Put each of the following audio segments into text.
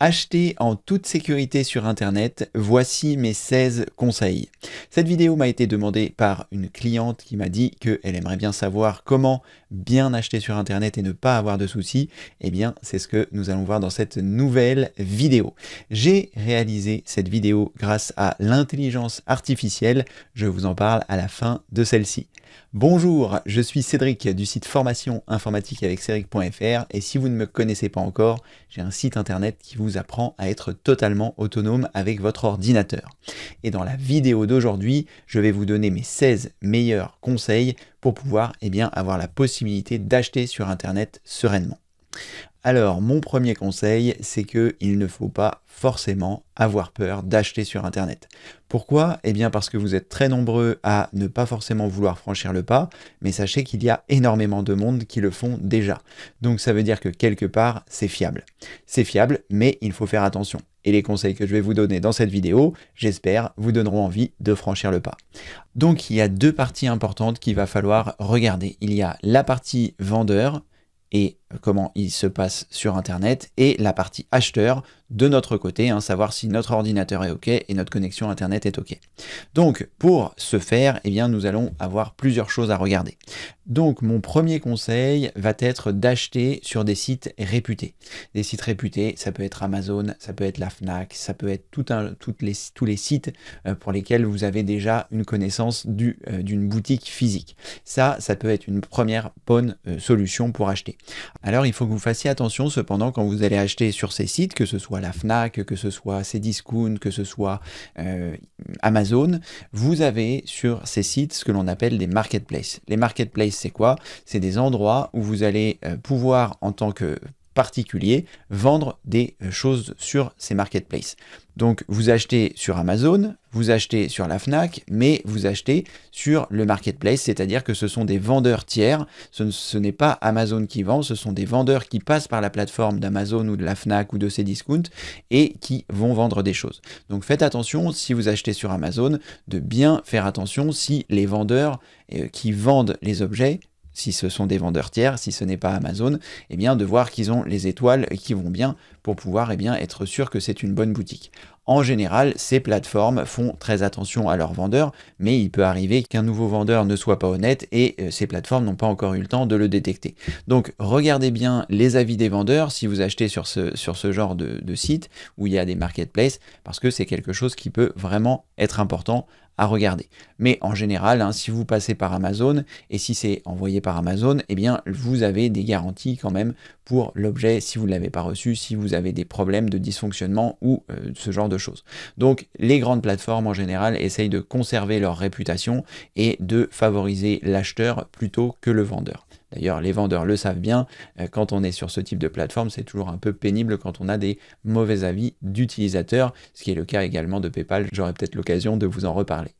Acheter en toute sécurité sur Internet, voici mes 16 conseils. Cette vidéo m'a été demandée par une cliente qui m'a dit qu'elle aimerait bien savoir comment bien acheter sur Internet et ne pas avoir de soucis. Eh bien, c'est ce que nous allons voir dans cette nouvelle vidéo. J'ai réalisé cette vidéo grâce à l'intelligence artificielle. Je vous en parle à la fin de celle-ci. Bonjour, je suis Cédric du site formation informatique avec Cédric.fr et si vous ne me connaissez pas encore, j'ai un site internet qui vous apprend à être totalement autonome avec votre ordinateur. Et dans la vidéo d'aujourd'hui, je vais vous donner mes 16 meilleurs conseils pour pouvoir et eh bien, avoir la possibilité d'acheter sur internet sereinement. Alors, mon premier conseil, c'est qu'il ne faut pas forcément avoir peur d'acheter sur Internet. Pourquoi Eh bien parce que vous êtes très nombreux à ne pas forcément vouloir franchir le pas, mais sachez qu'il y a énormément de monde qui le font déjà. Donc ça veut dire que quelque part, c'est fiable. C'est fiable, mais il faut faire attention. Et les conseils que je vais vous donner dans cette vidéo, j'espère, vous donneront envie de franchir le pas. Donc il y a deux parties importantes qu'il va falloir regarder. Il y a la partie vendeur, et comment il se passe sur Internet, et la partie acheteur, de notre côté, hein, savoir si notre ordinateur est OK et notre connexion Internet est OK. Donc, pour ce faire, eh bien, nous allons avoir plusieurs choses à regarder. Donc, mon premier conseil va être d'acheter sur des sites réputés. Des sites réputés, ça peut être Amazon, ça peut être la FNAC, ça peut être tout un, les, tous les sites euh, pour lesquels vous avez déjà une connaissance euh, d'une boutique physique. Ça, ça peut être une première bonne euh, solution pour acheter. Alors, il faut que vous fassiez attention cependant quand vous allez acheter sur ces sites, que ce soit la FNAC, que ce soit Cdiscount, que ce soit euh, Amazon, vous avez sur ces sites ce que l'on appelle des marketplaces. Les marketplaces, c'est quoi C'est des endroits où vous allez euh, pouvoir, en tant que particulier vendre des euh, choses sur ces marketplaces. Donc vous achetez sur Amazon, vous achetez sur la FNAC, mais vous achetez sur le marketplace, c'est-à-dire que ce sont des vendeurs tiers, ce, n'est pas Amazon qui vend, ce sont des vendeurs qui passent par la plateforme d'Amazon ou de la FNAC ou de ces discounts et qui vont vendre des choses. Donc faites attention si vous achetez sur Amazon, de bien faire attention si les vendeurs euh, qui vendent les objets si ce sont des vendeurs tiers, si ce n'est pas Amazon, eh bien de voir qu'ils ont les étoiles qui vont bien pour pouvoir eh bien, être sûr que c'est une bonne boutique. En général, ces plateformes font très attention à leurs vendeurs, mais il peut arriver qu'un nouveau vendeur ne soit pas honnête et euh, ces plateformes n'ont pas encore eu le temps de le détecter. Donc regardez bien les avis des vendeurs si vous achetez sur ce, sur ce genre de, de site où il y a des marketplaces, parce que c'est quelque chose qui peut vraiment être important à regarder. Mais en général, hein, si vous passez par Amazon et si c'est envoyé par Amazon, eh bien vous avez des garanties quand même pour l'objet si vous ne l'avez pas reçu, si vous avez des problèmes de dysfonctionnement ou euh, ce genre de choses. Donc les grandes plateformes en général essayent de conserver leur réputation et de favoriser l'acheteur plutôt que le vendeur. D'ailleurs, les vendeurs le savent bien, euh, quand on est sur ce type de plateforme, c'est toujours un peu pénible quand on a des mauvais avis d'utilisateurs, ce qui est le cas également de PayPal. J'aurai peut-être l'occasion de vous en reparler.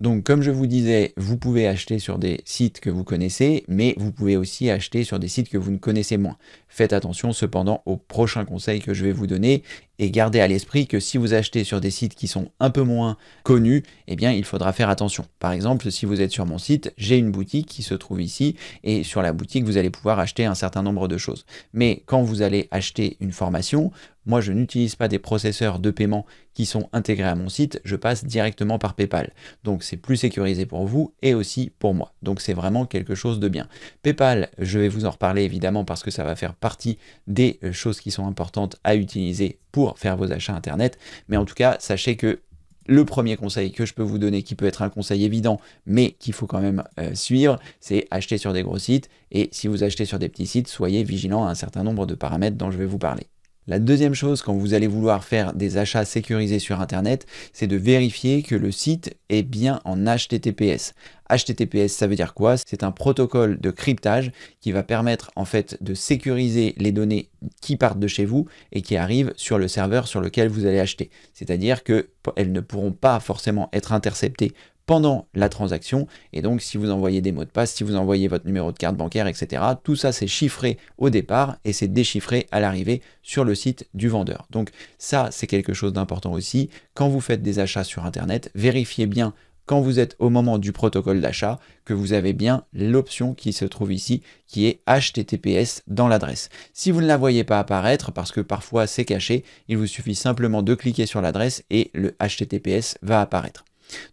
Donc, comme je vous disais, vous pouvez acheter sur des sites que vous connaissez, mais vous pouvez aussi acheter sur des sites que vous ne connaissez moins. Faites attention cependant aux prochains conseils que je vais vous donner et gardez à l'esprit que si vous achetez sur des sites qui sont un peu moins connus, eh bien, il faudra faire attention. Par exemple, si vous êtes sur mon site, j'ai une boutique qui se trouve ici et sur la boutique, vous allez pouvoir acheter un certain nombre de choses. Mais quand vous allez acheter une formation, moi, je n'utilise pas des processeurs de paiement qui sont intégrés à mon site, je passe directement par PayPal. Donc c'est plus sécurisé pour vous et aussi pour moi. Donc c'est vraiment quelque chose de bien. PayPal, je vais vous en reparler évidemment parce que ça va faire partie des euh, choses qui sont importantes à utiliser pour faire vos achats Internet. Mais en tout cas, sachez que le premier conseil que je peux vous donner, qui peut être un conseil évident, mais qu'il faut quand même euh, suivre, c'est acheter sur des gros sites. Et si vous achetez sur des petits sites, soyez vigilant à un certain nombre de paramètres dont je vais vous parler. La deuxième chose quand vous allez vouloir faire des achats sécurisés sur Internet, c'est de vérifier que le site est bien en HTTPS. HTTPS, ça veut dire quoi C'est un protocole de cryptage qui va permettre en fait de sécuriser les données qui partent de chez vous et qui arrivent sur le serveur sur lequel vous allez acheter. C'est-à-dire qu'elles ne pourront pas forcément être interceptées pendant la transaction. Et donc, si vous envoyez des mots de passe, si vous envoyez votre numéro de carte bancaire, etc., tout ça, c'est chiffré au départ et c'est déchiffré à l'arrivée sur le site du vendeur. Donc, ça, c'est quelque chose d'important aussi. Quand vous faites des achats sur Internet, vérifiez bien quand vous êtes au moment du protocole d'achat que vous avez bien l'option qui se trouve ici, qui est HTTPS dans l'adresse. Si vous ne la voyez pas apparaître, parce que parfois c'est caché, il vous suffit simplement de cliquer sur l'adresse et le HTTPS va apparaître.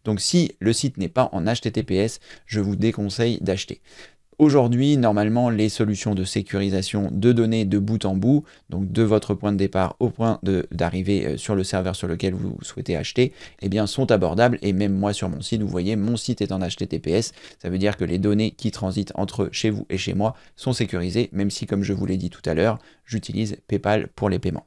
Donc si le site n'est pas en HTTPS, je vous déconseille d'acheter. Aujourd'hui, normalement, les solutions de sécurisation de données de bout en bout, donc de votre point de départ au point d'arrivée euh, sur le serveur sur lequel vous souhaitez acheter, eh bien, sont abordables. Et même moi sur mon site, vous voyez, mon site est en HTTPS. Ça veut dire que les données qui transitent entre chez vous et chez moi sont sécurisées, même si, comme je vous l'ai dit tout à l'heure, j'utilise PayPal pour les paiements.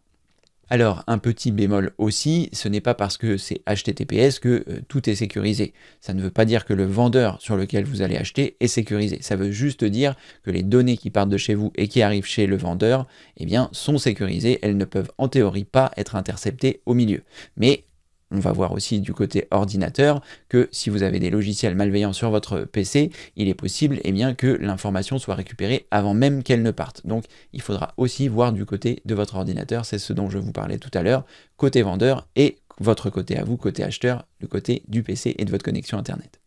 Alors, un petit bémol aussi, ce n'est pas parce que c'est HTTPS que euh, tout est sécurisé. Ça ne veut pas dire que le vendeur sur lequel vous allez acheter est sécurisé. Ça veut juste dire que les données qui partent de chez vous et qui arrivent chez le vendeur, eh bien, sont sécurisées. Elles ne peuvent en théorie pas être interceptées au milieu. Mais on va voir aussi du côté ordinateur que si vous avez des logiciels malveillants sur votre PC, il est possible et eh bien, que l'information soit récupérée avant même qu'elle ne parte. Donc il faudra aussi voir du côté de votre ordinateur, c'est ce dont je vous parlais tout à l'heure, côté vendeur et votre côté à vous, côté acheteur, le côté du PC et de votre connexion Internet.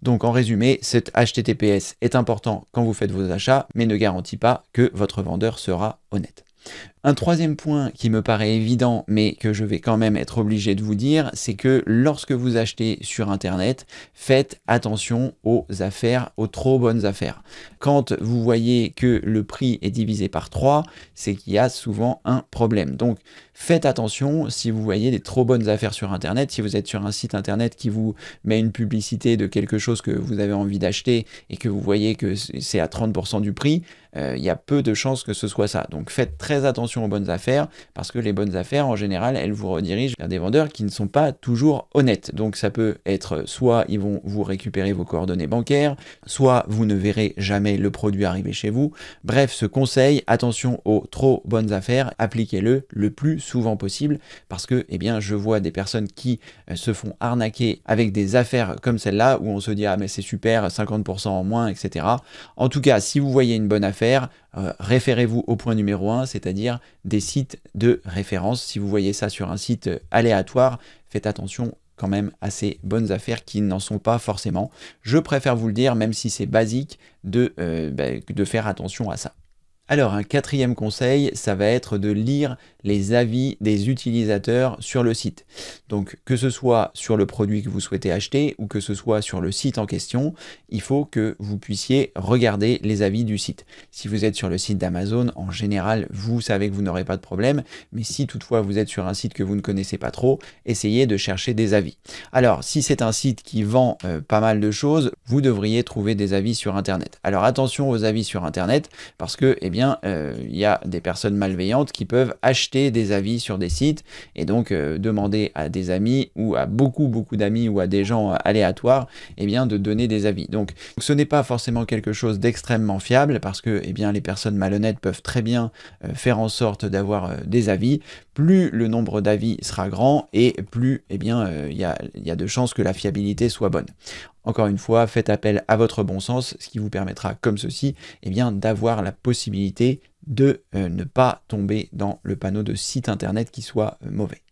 Donc en résumé, cet HTTPS est important quand vous faites vos achats, mais ne garantit pas que votre vendeur sera honnête. Un troisième point qui me paraît évident, mais que je vais quand même être obligé de vous dire, c'est que lorsque vous achetez sur Internet, faites attention aux affaires, aux trop bonnes affaires. Quand vous voyez que le prix est divisé par 3, c'est qu'il y a souvent un problème. Donc faites attention si vous voyez des trop bonnes affaires sur Internet, si vous êtes sur un site Internet qui vous met une publicité de quelque chose que vous avez envie d'acheter et que vous voyez que c'est à 30% du prix, euh, il y a peu de chances que ce soit ça. Donc faites très attention aux bonnes affaires, parce que les bonnes affaires, en général, elles vous redirigent vers des vendeurs qui ne sont pas toujours honnêtes. Donc ça peut être soit ils vont vous récupérer vos coordonnées bancaires, soit vous ne verrez jamais le produit arriver chez vous. Bref, ce conseil, attention aux trop bonnes affaires, appliquez-le le plus souvent possible, parce que, eh bien, je vois des personnes qui euh, se font arnaquer avec des affaires comme celle-là, où on se dit, ah mais c'est super, 50% en moins, etc. En tout cas, si vous voyez une bonne affaire, euh, référez-vous au point numéro 1, c'est-à-dire des sites de référence. Si vous voyez ça sur un site euh, aléatoire, faites attention quand même à ces bonnes affaires qui n'en sont pas forcément. Je préfère vous le dire, même si c'est basique, de euh, ben, faire attention à ça. Alors, un quatrième conseil, ça va être de lire les avis des utilisateurs sur le site. Donc que ce soit sur le produit que vous souhaitez acheter ou que ce soit sur le site en question, il faut que vous puissiez regarder les avis du site. Si vous êtes sur le site d'Amazon, en général, vous savez que vous n'aurez pas de problème, mais si toutefois vous êtes sur un site que vous ne connaissez pas trop, essayez de chercher des avis. Alors si c'est un site qui vend euh, pas mal de choses, vous devriez trouver des avis sur Internet. Alors attention aux avis sur Internet parce que, eh bien, euh, il y a des personnes malveillantes qui peuvent acheter des avis sur des sites et donc euh, demander à des amis ou à beaucoup beaucoup d'amis ou à des gens euh, aléatoires et eh bien de donner des avis. Donc ce n'est pas forcément quelque chose d'extrêmement fiable parce que et eh bien les personnes malhonnêtes peuvent très bien euh, faire en sorte d'avoir des avis. Plus le nombre d'avis sera grand et plus et eh bien il y a, y de chances que la fiabilité soit bonne. Encore une fois, faites appel à votre bon sens, ce qui vous permettra, comme ceci, et bien, d'avoir la possibilité de euh, ne pas tomber dans le panneau de site internet qui soit euh, mauvais.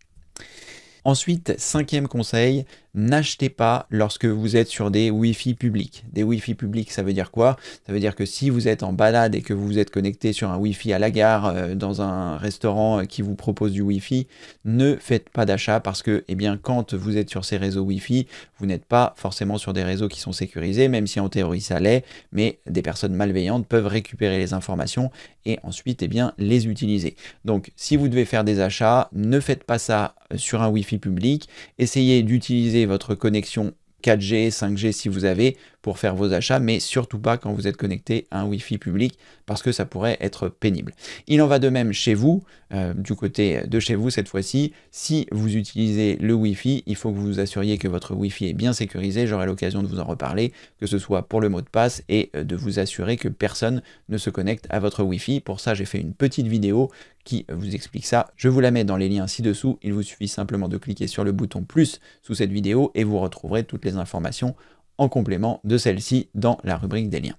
Ensuite, cinquième conseil, n'achetez pas lorsque vous êtes sur des Wi-Fi publics. Des Wi-Fi publics, ça veut dire quoi Ça veut dire que si vous êtes en balade et que vous êtes connecté sur un Wi-Fi à la gare, euh, dans un restaurant euh, qui vous propose du Wi-Fi, ne faites pas d'achat parce que, eh bien, quand vous êtes sur ces réseaux Wi-Fi, vous n'êtes pas forcément sur des réseaux qui sont sécurisés, même si en théorie ça l'est, mais des personnes malveillantes peuvent récupérer les informations et ensuite, eh bien, les utiliser. Donc, si vous devez faire des achats, ne faites pas ça euh, sur un Wi-Fi public, essayez d'utiliser votre connexion 4G, 5G si vous avez, pour faire vos achats, mais surtout pas quand vous êtes connecté à un Wi-Fi public parce que ça pourrait être pénible. Il en va de même chez vous, euh, du côté de chez vous cette fois-ci. Si vous utilisez le Wi-Fi, il faut que vous vous assuriez que votre Wi-Fi est bien sécurisé. J'aurai l'occasion de vous en reparler, que ce soit pour le mot de passe et euh, de vous assurer que personne ne se connecte à votre Wi-Fi. Pour ça, j'ai fait une petite vidéo qui vous explique ça. Je vous la mets dans les liens ci-dessous. Il vous suffit simplement de cliquer sur le bouton plus sous cette vidéo et vous retrouverez toutes les informations en complément de celle-ci dans la rubrique des liens.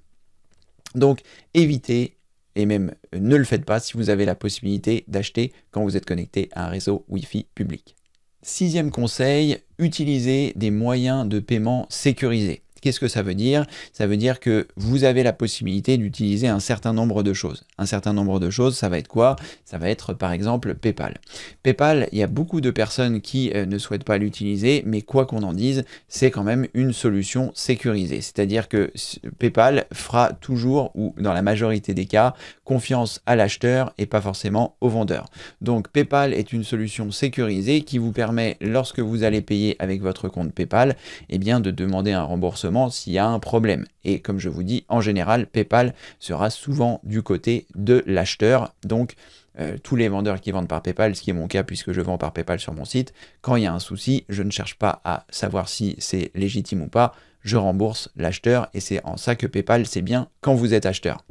Donc évitez et même ne le faites pas si vous avez la possibilité d'acheter quand vous êtes connecté à un réseau Wi-Fi public. Sixième conseil, utilisez des moyens de paiement sécurisés. Qu'est-ce que ça veut dire Ça veut dire que vous avez la possibilité d'utiliser un certain nombre de choses. Un certain nombre de choses, ça va être quoi Ça va être par exemple PayPal. PayPal, il y a beaucoup de personnes qui euh, ne souhaitent pas l'utiliser, mais quoi qu'on en dise, c'est quand même une solution sécurisée. C'est-à-dire que PayPal fera toujours, ou dans la majorité des cas, confiance à l'acheteur et pas forcément au vendeur. Donc PayPal est une solution sécurisée qui vous permet, lorsque vous allez payer avec votre compte PayPal, eh bien de demander un remboursement s'il y a un problème. Et comme je vous dis, en général, PayPal sera souvent du côté de l'acheteur. Donc, euh, tous les vendeurs qui vendent par PayPal, ce qui est mon cas puisque je vends par PayPal sur mon site, quand il y a un souci, je ne cherche pas à savoir si c'est légitime ou pas, je rembourse l'acheteur et c'est en ça que PayPal, c'est bien quand vous êtes acheteur.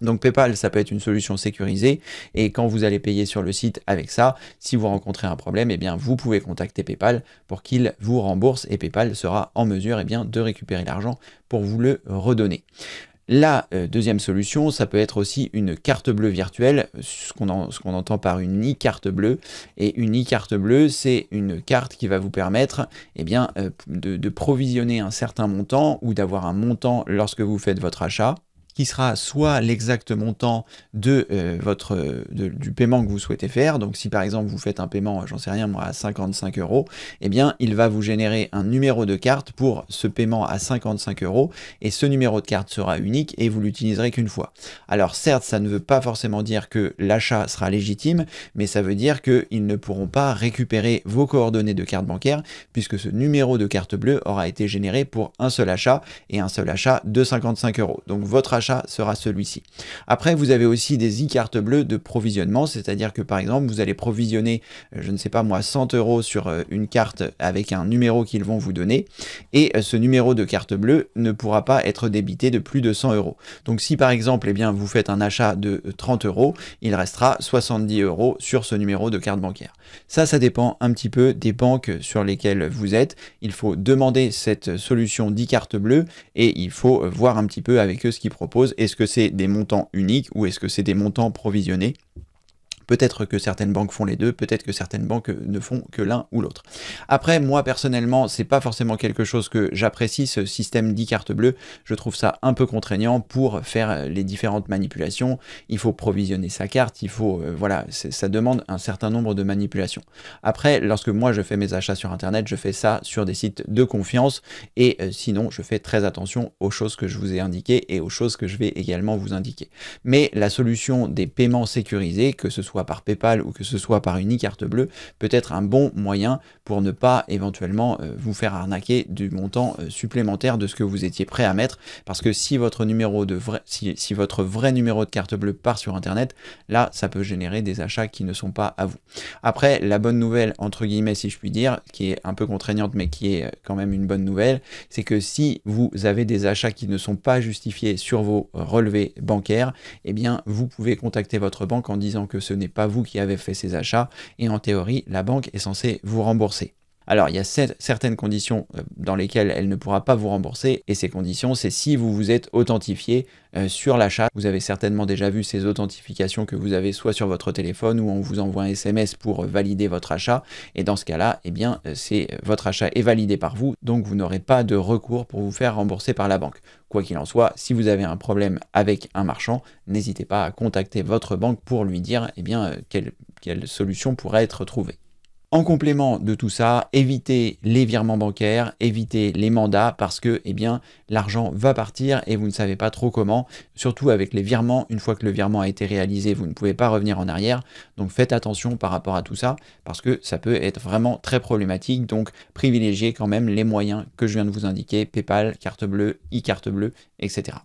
Donc PayPal, ça peut être une solution sécurisée et quand vous allez payer sur le site avec ça, si vous rencontrez un problème, eh bien vous pouvez contacter PayPal pour qu'il vous rembourse et PayPal sera en mesure eh bien, de récupérer l'argent pour vous le redonner. La euh, deuxième solution, ça peut être aussi une carte bleue virtuelle, ce qu'on entend par une e-carte bleue. Et une e-carte bleue, c'est une carte qui va vous permettre eh bien, euh, de provisionner un certain montant ou d'avoir un montant lorsque vous faites votre achat sera soit l'exact montant de euh, votre, euh, du paiement que vous souhaitez faire. Donc si par exemple vous faites un paiement, euh, j'en sais rien moi, à 55 euros, eh bien il va vous générer un numéro de carte pour ce paiement à 55 euros et ce numéro de carte sera unique et vous l'utiliserez qu'une fois. Alors certes, ça ne veut pas forcément dire que l'achat sera légitime, mais ça veut dire qu'ils ne pourront pas récupérer vos coordonnées de carte bancaire puisque ce numéro de carte bleue aura été généré pour un seul achat et un seul achat de 55 euros. Donc votre achat sera celui-ci. Après, vous avez aussi des e-cartes bleues de provisionnement, c'est-à-dire que par exemple, vous allez provisionner, euh, je ne sais pas moi, 100 euros sur euh, une carte avec un numéro qu'ils vont vous donner, et euh, ce numéro de carte bleue ne pourra pas être débité de plus de 100 euros. Donc si par exemple, et eh bien, vous faites un achat de 30 euros, il restera 70 euros sur ce numéro de carte bancaire. Ça, ça dépend un petit peu des banques sur lesquelles vous êtes. Il faut demander cette solution d'e-carte bleue et il faut voir un petit peu avec eux ce qu'ils proposent est-ce que c'est des montants uniques ou est-ce que c'est des montants provisionnés Peut-être que certaines banques font les deux, peut-être que certaines banques ne font que l'un ou l'autre. Après, moi personnellement, c'est pas forcément quelque chose que j'apprécie ce système dit carte bleue. Je trouve ça un peu contraignant pour faire les différentes manipulations. Il faut provisionner sa carte, il faut euh, voilà, ça demande un certain nombre de manipulations. Après, lorsque moi je fais mes achats sur internet, je fais ça sur des sites de confiance et euh, sinon je fais très attention aux choses que je vous ai indiquées et aux choses que je vais également vous indiquer. Mais la solution des paiements sécurisés, que ce soit par PayPal ou que ce soit par une carte bleue, peut être un bon moyen pour ne pas éventuellement euh, vous faire arnaquer du montant euh, supplémentaire de ce que vous étiez prêt à mettre. Parce que si votre numéro de vrai, si, si votre vrai numéro de carte bleue part sur Internet, là, ça peut générer des achats qui ne sont pas à vous. Après, la bonne nouvelle, entre guillemets, si je puis dire, qui est un peu contraignante, mais qui est euh, quand même une bonne nouvelle, c'est que si vous avez des achats qui ne sont pas justifiés sur vos relevés bancaires, et eh bien, vous pouvez contacter votre banque en disant que ce n'est pas vous qui avez fait ces achats, et en théorie, la banque est censée vous rembourser. Alors, il y a certaines conditions euh, dans lesquelles elle ne pourra pas vous rembourser, et ces conditions, c'est si vous vous êtes authentifié euh, sur l'achat. Vous avez certainement déjà vu ces authentifications que vous avez soit sur votre téléphone ou on vous envoie un SMS pour valider votre achat. Et dans ce cas-là, eh bien, euh, c'est votre achat est validé par vous, donc vous n'aurez pas de recours pour vous faire rembourser par la banque. Quoi qu'il en soit, si vous avez un problème avec un marchand, n'hésitez pas à contacter votre banque pour lui dire eh bien, quelle, quelle solution pourrait être trouvée. En complément de tout ça, évitez les virements bancaires, évitez les mandats parce que eh bien l'argent va partir et vous ne savez pas trop comment, surtout avec les virements, une fois que le virement a été réalisé, vous ne pouvez pas revenir en arrière. Donc faites attention par rapport à tout ça parce que ça peut être vraiment très problématique. Donc privilégiez quand même les moyens que je viens de vous indiquer, PayPal, carte bleue, e-carte bleue, etc.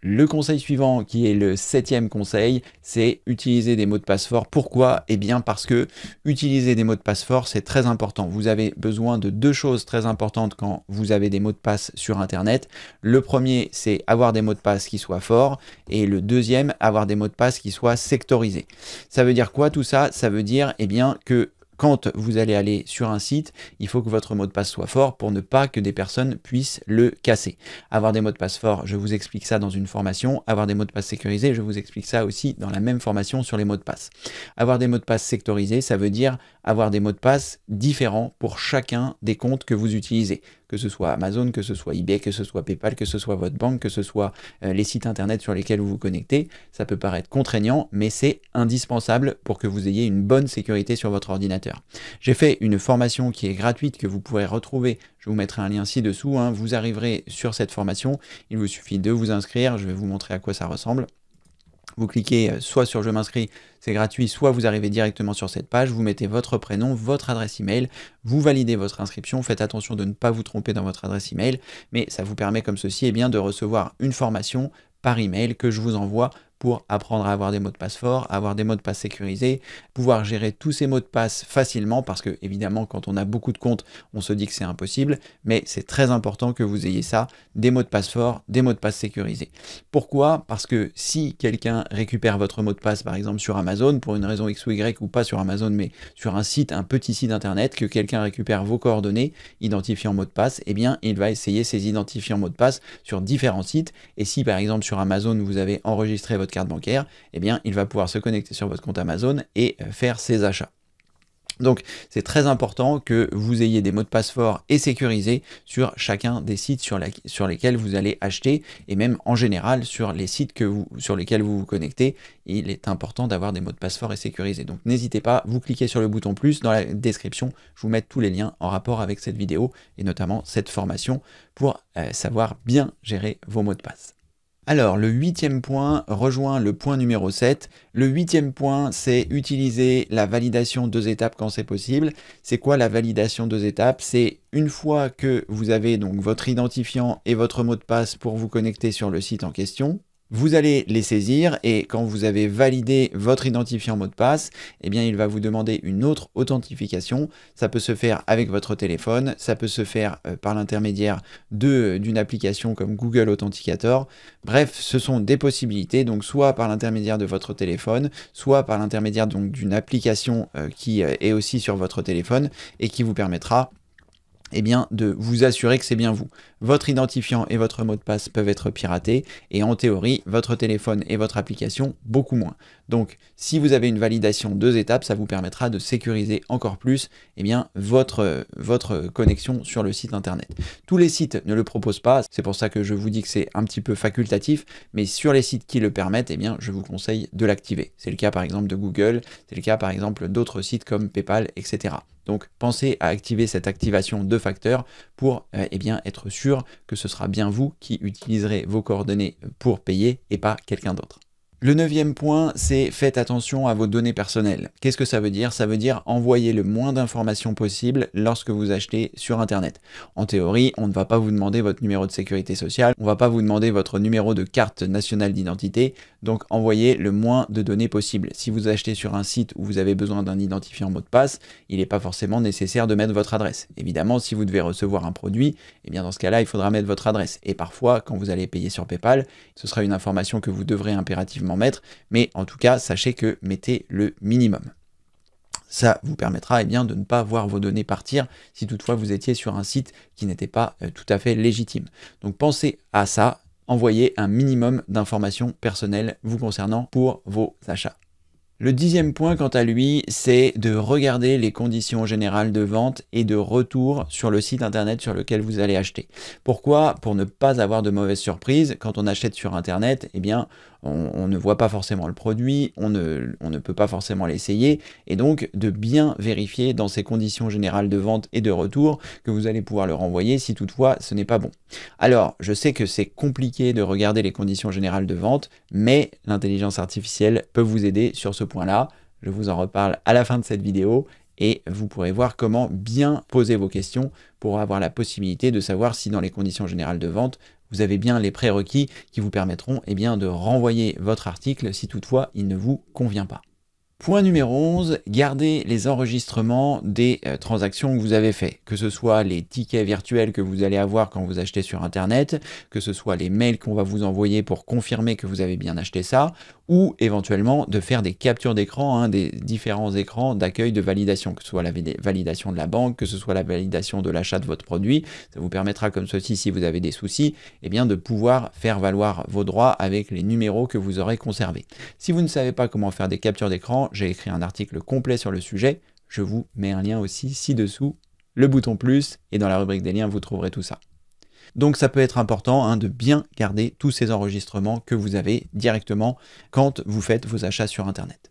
Le conseil suivant, qui est le septième conseil, c'est utiliser des mots de passe forts. Pourquoi Eh bien parce que utiliser des mots de passe forts, c'est très important. Vous avez besoin de deux choses très importantes quand vous avez des mots de passe sur Internet. Le premier, c'est avoir des mots de passe qui soient forts. Et le deuxième, avoir des mots de passe qui soient sectorisés. Ça veut dire quoi tout ça Ça veut dire eh bien, que quand vous allez aller sur un site, il faut que votre mot de passe soit fort pour ne pas que des personnes puissent le casser. Avoir des mots de passe forts, je vous explique ça dans une formation. Avoir des mots de passe sécurisés, je vous explique ça aussi dans la même formation sur les mots de passe. Avoir des mots de passe sectorisés, ça veut dire avoir des mots de passe différents pour chacun des comptes que vous utilisez que ce soit Amazon, que ce soit eBay, que ce soit PayPal, que ce soit votre banque, que ce soit euh, les sites internet sur lesquels vous vous connectez. Ça peut paraître contraignant, mais c'est indispensable pour que vous ayez une bonne sécurité sur votre ordinateur j'ai fait une formation qui est gratuite que vous pourrez retrouver. Je vous mettrai un lien ci-dessous. Hein. Vous arriverez sur cette formation. Il vous suffit de vous inscrire. Je vais vous montrer à quoi ça ressemble. Vous cliquez euh, soit sur Je m'inscris, c'est gratuit, soit vous arrivez directement sur cette page, vous mettez votre prénom, votre adresse email, vous validez votre inscription, faites attention de ne pas vous tromper dans votre adresse email, mais ça vous permet comme ceci eh bien, de recevoir une formation par email que je vous envoie pour apprendre à avoir des mots de passe forts, avoir des mots de passe sécurisés, pouvoir gérer tous ces mots de passe facilement, parce que évidemment quand on a beaucoup de comptes, on se dit que c'est impossible, mais c'est très important que vous ayez ça, des mots de passe forts, des mots de passe sécurisés. Pourquoi Parce que si quelqu'un récupère votre mot de passe par exemple sur Amazon, pour une raison X ou Y, ou pas sur Amazon, mais sur un site, un petit site internet, que quelqu'un récupère vos coordonnées, identifiant mot de passe, eh bien il va essayer ses identifiants mot de passe sur différents sites, et si par exemple sur Amazon vous avez enregistré votre carte bancaire, eh bien, il va pouvoir se connecter sur votre compte Amazon et euh, faire ses achats. Donc c'est très important que vous ayez des mots de passe forts et sécurisés sur chacun des sites sur, sur, lesquels vous allez acheter et même en général sur les sites que vous, sur lesquels vous vous connectez. Il est important d'avoir des mots de passe forts et sécurisés. Donc n'hésitez pas, vous cliquez sur le bouton plus dans la description. Je vous mets tous les liens en rapport avec cette vidéo et notamment cette formation pour euh, savoir bien gérer vos mots de passe. Alors, le huitième point rejoint le point numéro 7. Le huitième point, c'est utiliser la validation deux étapes quand c'est possible. C'est quoi la validation deux étapes C'est une fois que vous avez donc votre identifiant et votre mot de passe pour vous connecter sur le site en question, vous allez les saisir et quand vous avez validé votre identifiant mot de passe, eh bien il va vous demander une autre authentification. Ça peut se faire avec votre téléphone, ça peut se faire euh, par l'intermédiaire euh, d'une application comme Google Authenticator. Bref, ce sont des possibilités, donc soit par l'intermédiaire de votre téléphone, soit par l'intermédiaire d'une application euh, qui est aussi sur votre téléphone et qui vous permettra eh bien, de vous assurer que c'est bien vous. Votre identifiant et votre mot de passe peuvent être piratés, et en théorie, votre téléphone et votre application, beaucoup moins. Donc, si vous avez une validation deux étapes, ça vous permettra de sécuriser encore plus eh bien, votre, connexion sur le site Internet. Tous les sites ne le proposent pas, c'est pour ça que je vous dis que c'est un petit peu facultatif, mais sur les sites qui le permettent, eh bien, je vous conseille de l'activer. C'est le cas par exemple de Google, c'est le cas par exemple d'autres sites comme PayPal, etc. Donc pensez à activer cette activation de facteurs pour euh, eh bien, être sûr que ce sera bien vous qui utiliserez vos coordonnées pour payer et pas quelqu'un d'autre. Le neuvième point, c'est faites attention à vos données personnelles. Qu'est-ce que ça veut dire Ça veut dire envoyer le moins d'informations possible lorsque vous achetez sur Internet. En théorie, on ne va pas vous demander votre numéro de sécurité sociale, on ne va pas vous demander votre numéro de carte nationale d'identité, donc envoyez le moins de données possible. Si vous achetez sur un site où vous avez besoin d'un identifiant mot de passe, il n'est pas forcément nécessaire de mettre votre adresse. Évidemment, si vous devez recevoir un produit, eh bien dans ce cas-là, il faudra mettre votre adresse. Et parfois, quand vous allez payer sur PayPal, ce sera une information que vous devrez impérativement mettre, mais en tout cas, sachez que mettez le minimum. Ça vous permettra et eh bien, de ne pas voir vos données partir si toutefois vous étiez sur un site qui n'était pas euh, tout à fait légitime. Donc pensez à ça, envoyez un minimum d'informations personnelles vous concernant pour vos achats. Le dixième point, quant à lui, c'est de regarder les conditions générales de vente et de retour sur le site internet sur lequel vous allez acheter. Pourquoi Pour ne pas avoir de mauvaises surprises. Quand on achète sur internet, eh bien, on, ne voit pas forcément le produit, on ne peut pas forcément l'essayer, et donc de bien vérifier dans ces conditions générales de vente et de retour que vous allez pouvoir le renvoyer si toutefois ce n'est pas bon. Alors, je sais que c'est compliqué de regarder les conditions générales de vente, mais l'intelligence artificielle peut vous aider sur ce point-là. Je vous en reparle à la fin de cette vidéo et vous pourrez voir comment bien poser vos questions pour avoir la possibilité de savoir si dans les conditions générales de vente, vous avez bien les prérequis qui vous permettront eh bien, de renvoyer votre article si toutefois il ne vous convient pas. Point numéro 11, gardez les enregistrements des euh, transactions que vous avez faites, que ce soit les tickets virtuels que vous allez avoir quand vous achetez sur Internet, que ce soit les mails qu'on va vous envoyer pour confirmer que vous avez bien acheté ça, ou éventuellement de faire des captures d'écran hein, des différents écrans d'accueil de validation, que ce soit la validation de la banque, que ce soit la validation de l'achat de votre produit. Ça vous permettra comme ceci, si vous avez des soucis, eh bien de pouvoir faire valoir vos droits avec les numéros que vous aurez conservés. Si vous ne savez pas comment faire des captures d'écran, j'ai écrit un article complet sur le sujet. Je vous mets un lien aussi ci-dessous, le bouton plus, et dans la rubrique des liens, vous trouverez tout ça. Donc ça peut être important hein, de bien garder tous ces enregistrements que vous avez directement quand vous faites vos achats sur Internet.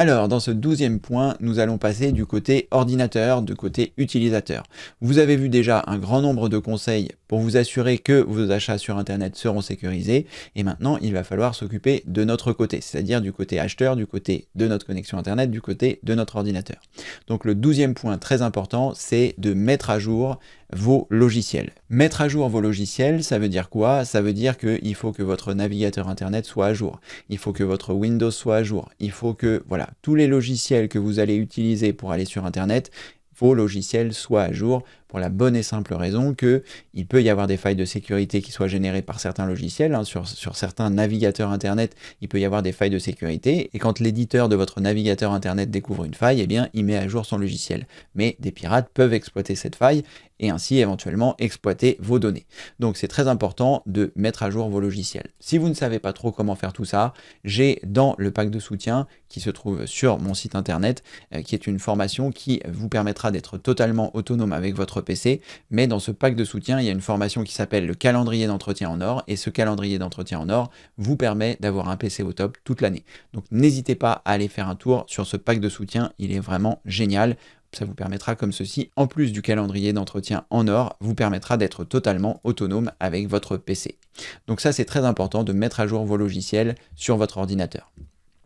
Alors, dans ce douzième point, nous allons passer du côté ordinateur, du côté utilisateur. Vous avez vu déjà un grand nombre de conseils pour vous assurer que vos achats sur Internet seront sécurisés. Et maintenant, il va falloir s'occuper de notre côté, c'est-à-dire du côté acheteur, du côté de notre connexion Internet, du côté de notre ordinateur. Donc, le douzième point très important, c'est de mettre à jour vos logiciels. Mettre à jour vos logiciels, ça veut dire quoi Ça veut dire qu'il faut que votre navigateur Internet soit à jour, il faut que votre Windows soit à jour, il faut que, voilà, tous les logiciels que vous allez utiliser pour aller sur Internet, vos logiciels soient à jour pour la bonne et simple raison que il peut y avoir des failles de sécurité qui soient générées par certains logiciels, hein, sur, certains navigateurs Internet, il peut y avoir des failles de sécurité, et quand l'éditeur de votre navigateur Internet découvre une faille, eh bien, il met à jour son logiciel. Mais des pirates peuvent exploiter cette faille et ainsi éventuellement exploiter vos données. Donc c'est très important de mettre à jour vos logiciels. Si vous ne savez pas trop comment faire tout ça, j'ai dans le pack de soutien qui se trouve sur mon site internet, euh, qui est une formation qui vous permettra d'être totalement autonome avec votre PC, mais dans ce pack de soutien, il y a une formation qui s'appelle le calendrier d'entretien en or, et ce calendrier d'entretien en or vous permet d'avoir un PC au top toute l'année. Donc n'hésitez pas à aller faire un tour sur ce pack de soutien, il est vraiment génial. Ça vous permettra comme ceci, en plus du calendrier d'entretien en or, vous permettra d'être totalement autonome avec votre PC. Donc ça c'est très important de mettre à jour vos logiciels sur votre ordinateur.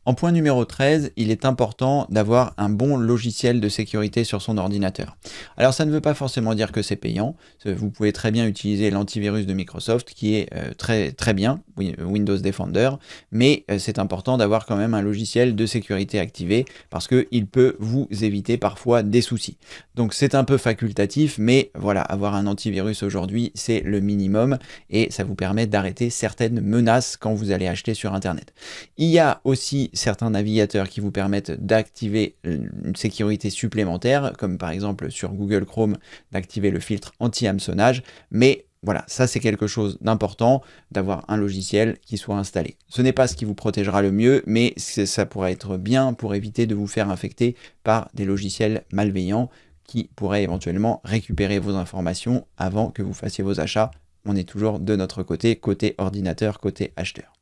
En point numéro 13, il est important d'avoir un bon logiciel de sécurité sur son ordinateur. Alors ça ne veut pas forcément dire que c'est payant, vous pouvez très bien utiliser l'antivirus de Microsoft qui est euh, très très bien, Windows Defender, mais euh, c'est important d'avoir quand même un logiciel de sécurité activé parce qu'il peut vous éviter parfois des soucis. Donc c'est un peu facultatif, mais voilà, avoir un antivirus aujourd'hui c'est le minimum et ça vous permet d'arrêter certaines menaces quand vous allez acheter sur internet. Il y a aussi certains navigateurs qui vous permettent d'activer une sécurité supplémentaire, comme par exemple sur Google Chrome d'activer le filtre anti-hameçonnage, mais voilà, ça c'est quelque chose d'important d'avoir un logiciel qui soit installé. Ce n'est pas ce qui vous protégera le mieux, mais ça pourrait être bien pour éviter de vous faire infecter par des logiciels malveillants qui pourraient éventuellement récupérer vos informations avant que vous fassiez vos achats. On est toujours de notre côté, côté ordinateur, côté acheteur.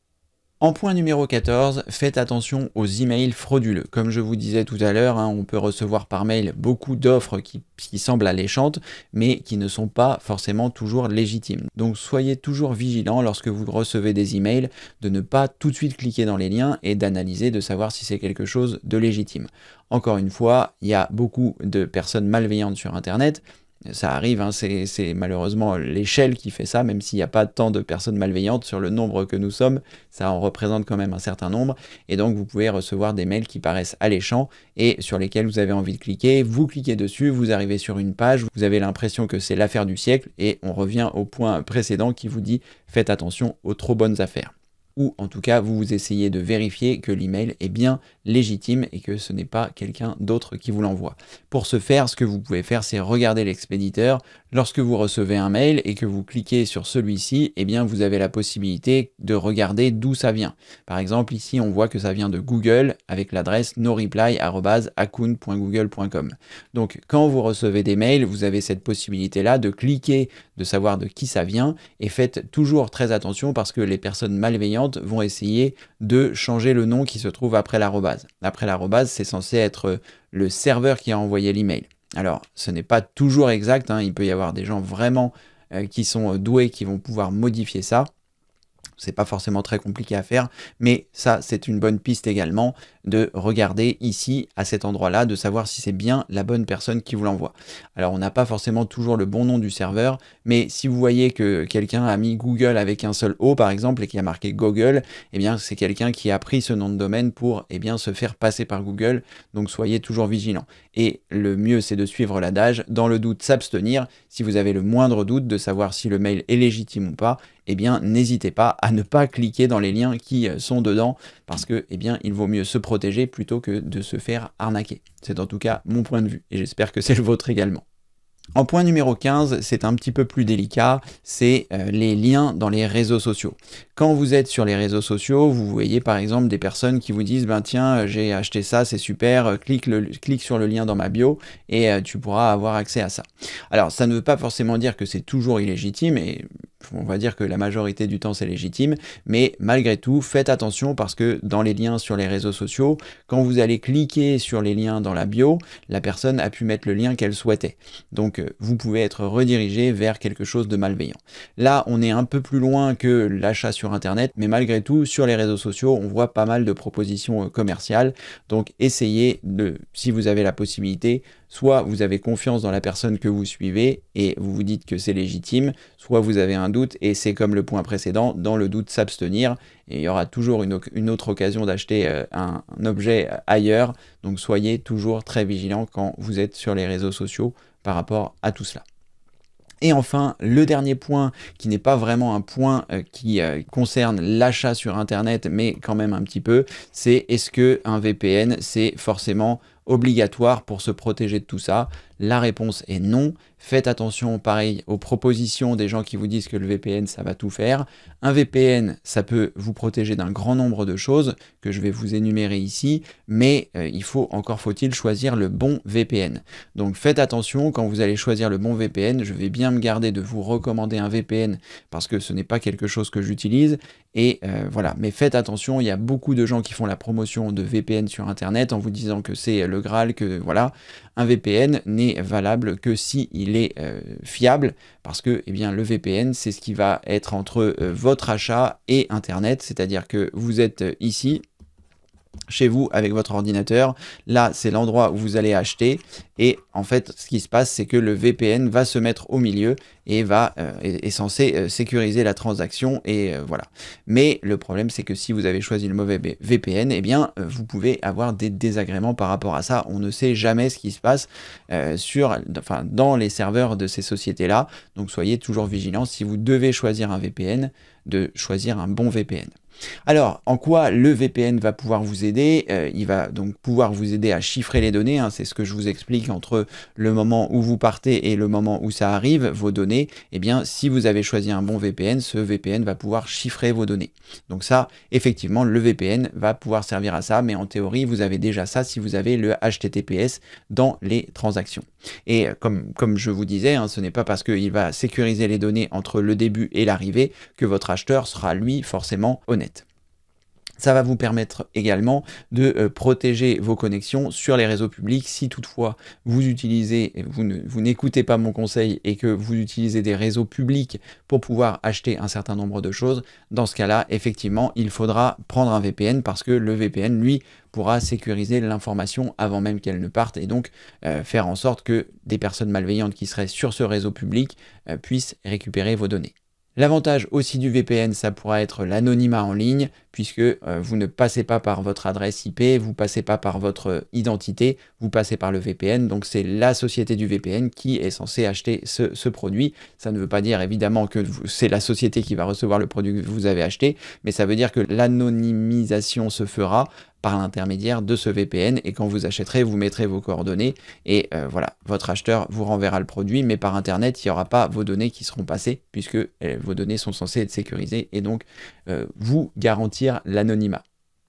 En point numéro 14, faites attention aux emails frauduleux. Comme je vous disais tout à l'heure, hein, on peut recevoir par mail beaucoup d'offres qui, qui, semblent alléchantes, mais qui ne sont pas forcément toujours légitimes. Donc soyez toujours vigilant lorsque vous recevez des emails de ne pas tout de suite cliquer dans les liens et d'analyser, de savoir si c'est quelque chose de légitime. Encore une fois, il y a beaucoup de personnes malveillantes sur Internet ça arrive, hein, c'est malheureusement l'échelle qui fait ça, même s'il n'y a pas tant de personnes malveillantes sur le nombre que nous sommes, ça en représente quand même un certain nombre, et donc vous pouvez recevoir des mails qui paraissent alléchants et sur lesquels vous avez envie de cliquer, vous cliquez dessus, vous arrivez sur une page, vous avez l'impression que c'est l'affaire du siècle, et on revient au point précédent qui vous dit faites attention aux trop bonnes affaires ou en tout cas vous vous essayez de vérifier que l'email est bien légitime et que ce n'est pas quelqu'un d'autre qui vous l'envoie. Pour ce faire, ce que vous pouvez faire, c'est regarder l'expéditeur. Lorsque vous recevez un mail et que vous cliquez sur celui-ci, eh bien vous avez la possibilité de regarder d'où ça vient. Par exemple, ici on voit que ça vient de Google avec l'adresse noreply.account.google.com. Donc quand vous recevez des mails, vous avez cette possibilité là de cliquer, de savoir de qui ça vient et faites toujours très attention parce que les personnes malveillantes vont essayer de changer le nom qui se trouve après l'arrobase. Après l'arrobase, c'est censé être euh, le serveur qui a envoyé l'email. Alors, ce n'est pas toujours exact, hein. il peut y avoir des gens vraiment euh, qui sont euh, doués qui vont pouvoir modifier ça, c'est pas forcément très compliqué à faire, mais ça, c'est une bonne piste également de regarder ici, à cet endroit-là, de savoir si c'est bien la bonne personne qui vous l'envoie. Alors, on n'a pas forcément toujours le bon nom du serveur, mais si vous voyez que quelqu'un a mis Google avec un seul O, par exemple, et qui a marqué Google, eh bien, c'est quelqu'un qui a pris ce nom de domaine pour, eh bien, se faire passer par Google. Donc, soyez toujours vigilant. Et le mieux, c'est de suivre l'adage, dans le doute, s'abstenir. Si vous avez le moindre doute de savoir si le mail est légitime ou pas, eh bien, n'hésitez pas à ne pas cliquer dans les liens qui euh, sont dedans, parce que, eh bien, il vaut mieux se protéger plutôt que de se faire arnaquer. C'est en tout cas mon point de vue, et j'espère que c'est le vôtre également. En point numéro 15, c'est un petit peu plus délicat, c'est euh, les liens dans les réseaux sociaux. Quand vous êtes sur les réseaux sociaux, vous voyez par exemple des personnes qui vous disent ben tiens, euh, j'ai acheté ça, c'est super, euh, clique, clique, sur le lien dans ma bio et tu pourras avoir accès à ça. Alors ça ne veut pas forcément dire que c'est toujours illégitime et on va dire que la majorité du temps c'est légitime, mais malgré tout, faites attention parce que dans les liens sur les réseaux sociaux, quand vous allez cliquer sur les liens dans la bio, la personne a pu mettre le lien qu'elle souhaitait. Donc euh, vous pouvez être redirigé vers quelque chose de malveillant. Là, on est un peu plus loin que l'achat sur internet, mais malgré tout, sur les réseaux sociaux, on voit pas mal de propositions euh, commerciales. Donc essayez de, si vous avez la possibilité, soit vous avez confiance dans la personne que vous suivez et vous vous dites que c'est légitime, soit vous avez un doute et c'est comme le point précédent, dans le doute s'abstenir et il y aura toujours une, autre occasion d'acheter euh, un, objet euh, ailleurs. Donc soyez toujours très vigilant quand vous êtes sur les réseaux sociaux par rapport à tout cela. Et enfin, le dernier point, qui n'est pas vraiment un point euh, qui concerne l'achat sur Internet, mais quand même un petit peu, c'est est-ce que un VPN, c'est forcément obligatoire pour se protéger de tout ça. La réponse est non. Faites attention, pareil, aux propositions des gens qui vous disent que le VPN, ça va tout faire. Un VPN, ça peut vous protéger d'un grand nombre de choses que je vais vous énumérer ici, mais euh, il faut encore faut-il choisir le bon VPN. Donc faites attention quand vous allez choisir le bon VPN. Je vais bien me garder de vous recommander un VPN parce que ce n'est pas quelque chose que j'utilise. Et euh, voilà, mais faites attention, il y a beaucoup de gens qui font la promotion de VPN sur Internet en vous disant que c'est le Graal, que voilà. Un VPN n'est valable que s'il il est euh, fiable, parce que eh bien, le VPN, c'est ce qui va être entre euh, votre achat et Internet, c'est-à-dire que vous êtes euh, ici, chez vous avec votre ordinateur. Là, c'est l'endroit où vous allez acheter. Et en fait, ce qui se passe, c'est que le VPN va se mettre au milieu et va euh, est, censé euh, sécuriser la transaction. Et euh, voilà. Mais le problème, c'est que si vous avez choisi le mauvais VPN, eh bien, vous pouvez avoir des désagréments par rapport à ça. On ne sait jamais ce qui se passe sur, enfin, dans les serveurs de ces sociétés-là. Donc, soyez toujours vigilant si vous devez choisir un VPN, de choisir un bon VPN. Alors, en quoi le VPN va pouvoir vous aider euh, Il va donc pouvoir vous aider à chiffrer les données. Hein, c'est ce que je vous explique entre le moment où vous partez et le moment où ça arrive, vos données. Eh bien, si vous avez choisi un bon VPN, ce VPN va pouvoir chiffrer vos données. Donc ça, effectivement, le VPN va pouvoir servir à ça. Mais en théorie, vous avez déjà ça si vous avez le HTTPS dans les transactions. Et comme, comme je vous disais, hein, ce n'est pas parce qu'il va sécuriser les données entre le début et l'arrivée que votre acheteur sera lui forcément honnête. Ça va vous permettre également de euh, protéger vos connexions sur les réseaux publics. Si toutefois vous utilisez, vous n'écoutez pas mon conseil et que vous utilisez des réseaux publics pour pouvoir acheter un certain nombre de choses, dans ce cas-là, effectivement, il faudra prendre un VPN parce que le VPN, lui, pourra sécuriser l'information avant même qu'elle ne parte et donc euh, faire en sorte que des personnes malveillantes qui seraient sur ce réseau public euh, puissent récupérer vos données. L'avantage aussi du VPN, ça pourra être l'anonymat en ligne, puisque euh, vous ne passez pas par votre adresse IP, vous passez pas par votre identité, vous passez par le VPN. Donc c'est la société du VPN qui est censée acheter ce produit. Ça ne veut pas dire évidemment que c'est la société qui va recevoir le produit que vous avez acheté, mais ça veut dire que l'anonymisation se fera par l'intermédiaire de ce VPN. Et quand vous achèterez, vous mettrez vos coordonnées et euh, voilà, votre acheteur vous renverra le produit, mais par Internet, il n'y aura pas vos données qui seront passées puisque euh, vos données sont censées être sécurisées et donc euh, vous garantir l'anonymat.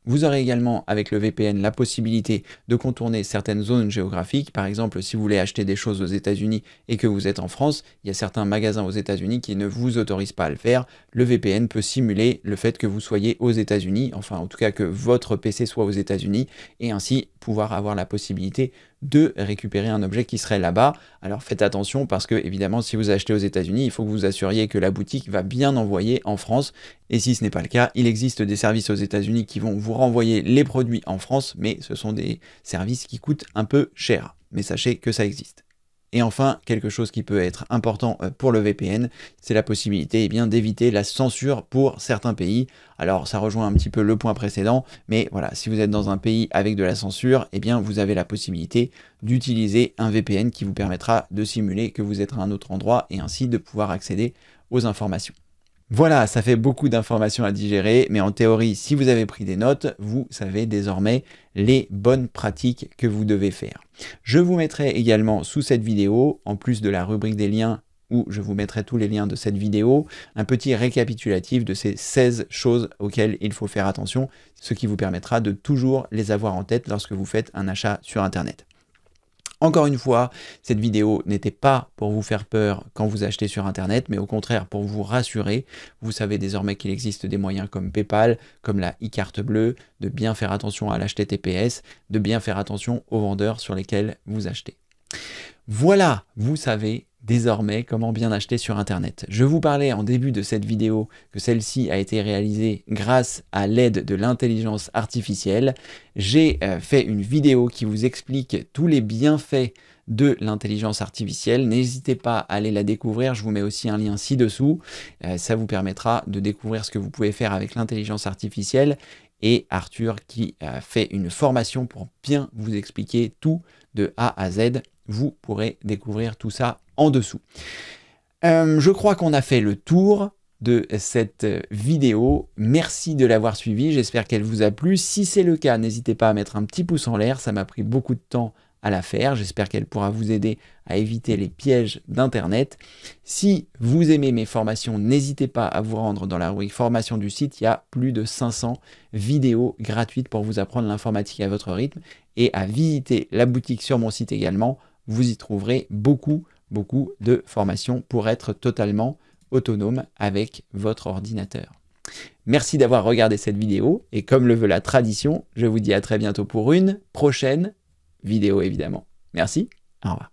Vous aurez également avec le VPN la possibilité de contourner certaines zones géographiques. Par exemple, si vous voulez acheter des choses aux États-Unis et que vous êtes en France, il y a certains magasins aux États-Unis qui ne vous autorisent pas à le faire. Le VPN peut simuler le fait que vous soyez aux États-Unis, enfin en tout cas que votre PC soit aux États-Unis, et ainsi pouvoir avoir la possibilité de récupérer un objet qui serait là-bas. Alors faites attention parce que évidemment si vous achetez aux États-Unis, il faut que vous assuriez que la boutique va bien envoyer en France. Et si ce n'est pas le cas, il existe des services aux États-Unis qui vont vous renvoyer les produits en France, mais ce sont des services qui coûtent un peu cher. Mais sachez que ça existe. Et enfin, quelque chose qui peut être important euh, pour le VPN, c'est la possibilité et eh bien d'éviter la censure pour certains pays. Alors ça rejoint un petit peu le point précédent, mais voilà, si vous êtes dans un pays avec de la censure, eh bien vous avez la possibilité d'utiliser un VPN qui vous permettra de simuler que vous êtes à un autre endroit et ainsi de pouvoir accéder aux informations. Voilà, ça fait beaucoup d'informations à digérer, mais en théorie, si vous avez pris des notes, vous savez désormais les bonnes pratiques que vous devez faire. Je vous mettrai également sous cette vidéo, en plus de la rubrique des liens où je vous mettrai tous les liens de cette vidéo, un petit récapitulatif de ces 16 choses auxquelles il faut faire attention, ce qui vous permettra de toujours les avoir en tête lorsque vous faites un achat sur Internet. Encore une fois, cette vidéo n'était pas pour vous faire peur quand vous achetez sur Internet, mais au contraire pour vous rassurer. Vous savez désormais qu'il existe des moyens comme PayPal, comme la e-carte bleue, de bien faire attention à l'HTTPS, de bien faire attention aux vendeurs sur lesquels vous achetez. Voilà, vous savez désormais comment bien acheter sur Internet. Je vous parlais en début de cette vidéo que celle-ci a été réalisée grâce à l'aide de l'intelligence artificielle. J'ai euh, fait une vidéo qui vous explique tous les bienfaits de l'intelligence artificielle. N'hésitez pas à aller la découvrir, je vous mets aussi un lien ci-dessous. Euh, ça vous permettra de découvrir ce que vous pouvez faire avec l'intelligence artificielle et Arthur qui euh, fait une formation pour bien vous expliquer tout de A à Z vous pourrez découvrir tout ça en dessous. Euh, je crois qu'on a fait le tour de cette vidéo. Merci de l'avoir suivie, j'espère qu'elle vous a plu. Si c'est le cas, n'hésitez pas à mettre un petit pouce en l'air, ça m'a pris beaucoup de temps à la faire. J'espère qu'elle pourra vous aider à éviter les pièges d'Internet. Si vous aimez mes formations, n'hésitez pas à vous rendre dans la rubrique formation du site. Il y a plus de 500 vidéos gratuites pour vous apprendre l'informatique à votre rythme et à visiter la boutique sur mon site également vous y trouverez beaucoup, beaucoup de formations pour être totalement autonome avec votre ordinateur. Merci d'avoir regardé cette vidéo et comme le veut la tradition, je vous dis à très bientôt pour une prochaine vidéo évidemment. Merci, au revoir.